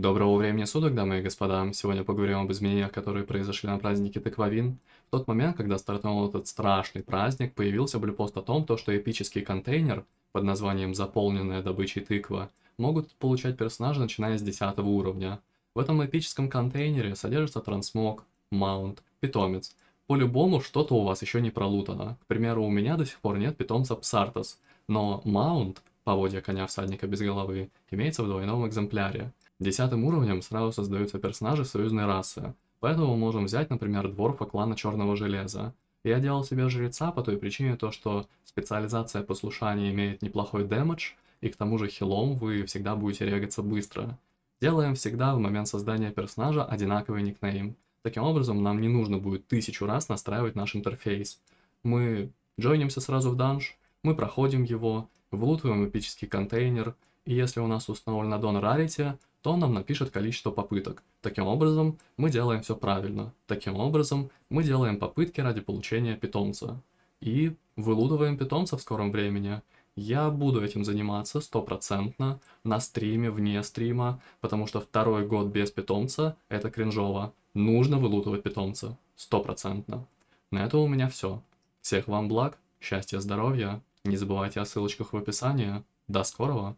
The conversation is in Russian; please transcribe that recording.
Доброго времени суток, дамы и господа. Сегодня поговорим об изменениях, которые произошли на празднике Тыквавин. В тот момент, когда стартовал этот страшный праздник, появился блюпост о том, что эпический контейнер под названием «Заполненная добычей тыква» могут получать персонажи, начиная с 10 уровня. В этом эпическом контейнере содержится трансмог, маунт, питомец. По-любому что-то у вас еще не пролутано. К примеру, у меня до сих пор нет питомца Псартос, но маунт, поводья коня всадника без головы, имеется в двойном экземпляре. Десятым уровнем сразу создаются персонажи союзной расы, поэтому можем взять, например, дворфа клана Черного Железа. Я делал себе жреца по той причине, то, что специализация послушания имеет неплохой дэмэдж, и к тому же хилом вы всегда будете регаться быстро. Делаем всегда в момент создания персонажа одинаковый никнейм. Таким образом, нам не нужно будет тысячу раз настраивать наш интерфейс. Мы джойнимся сразу в данж, мы проходим его, влутываем эпический контейнер, и если у нас установлена дон рарити, то нам напишет количество попыток. Таким образом, мы делаем все правильно. Таким образом, мы делаем попытки ради получения питомца. И вылудываем питомца в скором времени. Я буду этим заниматься стопроцентно на стриме, вне стрима, потому что второй год без питомца — это кринжово. Нужно вылутывать питомца. Стопроцентно. На это у меня все. Всех вам благ, счастья, здоровья. Не забывайте о ссылочках в описании. До скорого!